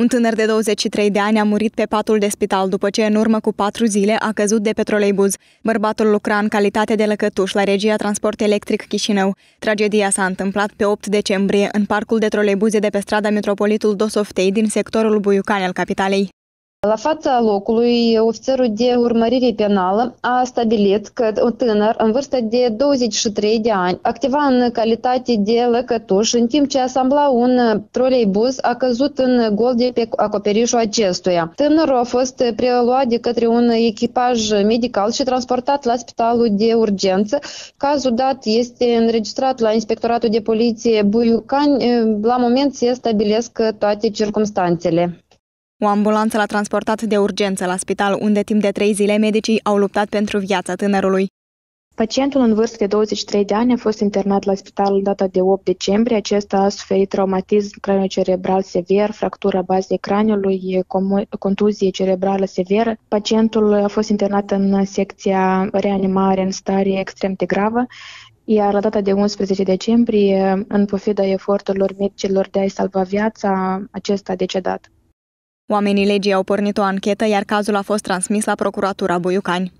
Un tânăr de 23 de ani a murit pe patul de spital după ce în urmă cu patru zile a căzut de pe troleibuz. Bărbatul lucra în calitate de lăcătuș la regia Transport Electric Chișinău. Tragedia s-a întâmplat pe 8 decembrie în parcul de troleibuze de pe strada Metropolitul Dosoftei din sectorul Buiucani al capitalei. La fața locului, ofițerul de urmărire penală a stabilit că un tânăr în vârstă de 23 de ani activa în calitate de lăcătuș în timp ce asambla un troleibuz a căzut în gol de pe acoperișul acestuia. Tânărul a fost preluat de către un echipaj medical și transportat la spitalul de urgență. Cazul dat este înregistrat la Inspectoratul de Poliție Buiucani. La moment se stabilesc toate circumstanțele. O ambulanță l-a transportat de urgență la spital, unde timp de trei zile medicii au luptat pentru viața tânărului. Pacientul în vârstă de 23 de ani a fost internat la spital data de 8 decembrie. Acesta a suferit traumatism craniocerebral sever, fractura bazei craniului, contuzie cerebrală severă. Pacientul a fost internat în secția reanimare în stare extrem de gravă iar la data de 11 decembrie, în pofida eforturilor medicilor de a-i salva viața, acesta a decedat. Oamenii legii au pornit o anchetă, iar cazul a fost transmis la Procuratura Buiucani.